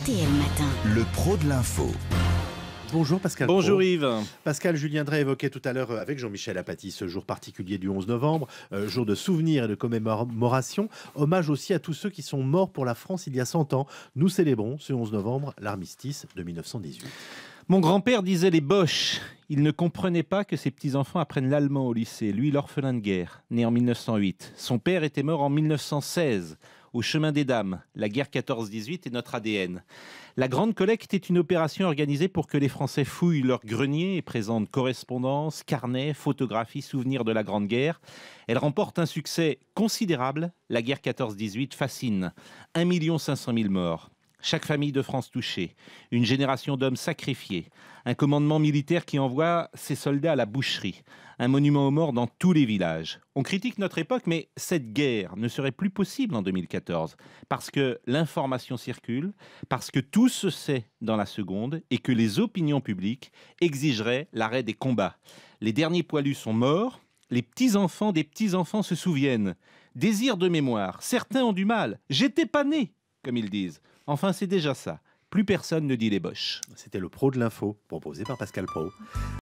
RTL Matin. Le pro de l'info. Bonjour Pascal. Bonjour Yves. Pascal Julien Drey évoquait tout à l'heure euh, avec Jean-Michel Apathy ce jour particulier du 11 novembre, euh, jour de souvenir et de commémoration, hommage aussi à tous ceux qui sont morts pour la France il y a 100 ans. Nous célébrons ce 11 novembre l'armistice de 1918. Mon grand-père disait les boches. Il ne comprenait pas que ses petits-enfants apprennent l'allemand au lycée, lui l'orphelin de guerre, né en 1908. Son père était mort en 1916 au Chemin des Dames. La guerre 14-18 est notre ADN. La grande collecte est une opération organisée pour que les Français fouillent leurs greniers et présentent correspondances, carnets, photographies, souvenirs de la Grande Guerre. Elle remporte un succès considérable. La guerre 14-18 fascine. 1 500 000 morts. Chaque famille de France touchée, une génération d'hommes sacrifiés, un commandement militaire qui envoie ses soldats à la boucherie, un monument aux morts dans tous les villages. On critique notre époque, mais cette guerre ne serait plus possible en 2014, parce que l'information circule, parce que tout se sait dans la seconde, et que les opinions publiques exigeraient l'arrêt des combats. Les derniers poilus sont morts, les petits-enfants des petits-enfants se souviennent. Désir de mémoire, certains ont du mal. J'étais pas né, comme ils disent. Enfin, c'est déjà ça. Plus personne ne dit les boches. C'était le pro de l'info, proposé par Pascal Pro.